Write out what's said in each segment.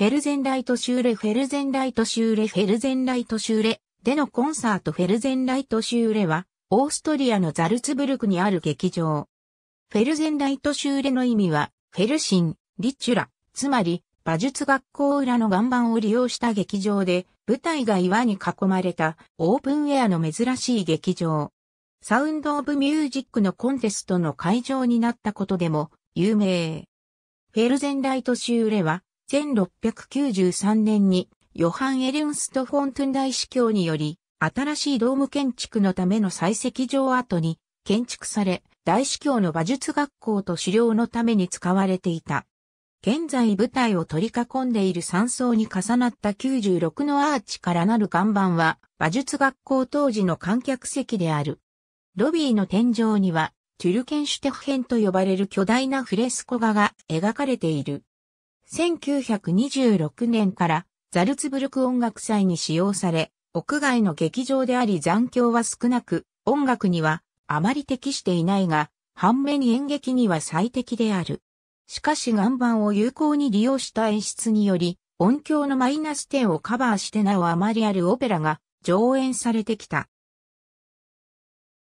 フェルゼンライトシューレ、フェルゼンライトシューレ、フェルゼンライトシューレでのコンサートフェルゼンライトシューレは、オーストリアのザルツブルクにある劇場。フェルゼンライトシューレの意味は、フェルシン、リチュラ、つまり、馬術学校裏の岩盤を利用した劇場で、舞台が岩に囲まれたオープンエアの珍しい劇場。サウンド・オブ・ミュージックのコンテストの会場になったことでも有名。フェルゼンライトシューレは1693年にヨハン・エルンスト・フォントゥン大司教により、新しいドーム建築のための採石場跡に建築され、大司教の馬術学校と狩猟のために使われていた。現在舞台を取り囲んでいる山層に重なった96のアーチからなる看板は、馬術学校当時の観客席である。ロビーの天井には、トゥルケンシュテフ編と呼ばれる巨大なフレスコ画が描かれている。1926年からザルツブルク音楽祭に使用され、屋外の劇場であり残響は少なく、音楽にはあまり適していないが、反面演劇には最適である。しかし岩盤を有効に利用した演出により、音響のマイナス点をカバーしてなおあまりあるオペラが上演されてきた。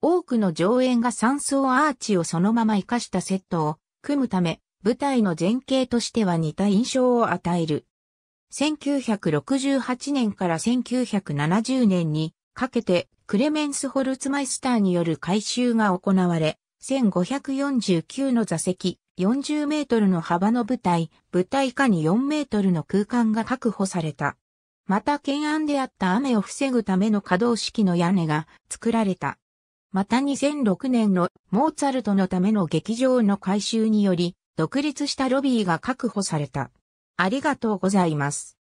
多くの上演が3層アーチをそのまま活かしたセットを組むため、舞台の前景としては似た印象を与える。1968年から1970年にかけてクレメンス・ホルツマイスターによる改修が行われ、1549の座席、40メートルの幅の舞台、舞台下に4メートルの空間が確保された。また懸案であった雨を防ぐための可動式の屋根が作られた。また2006年のモーツァルトのための劇場の改修により、独立したロビーが確保された。ありがとうございます。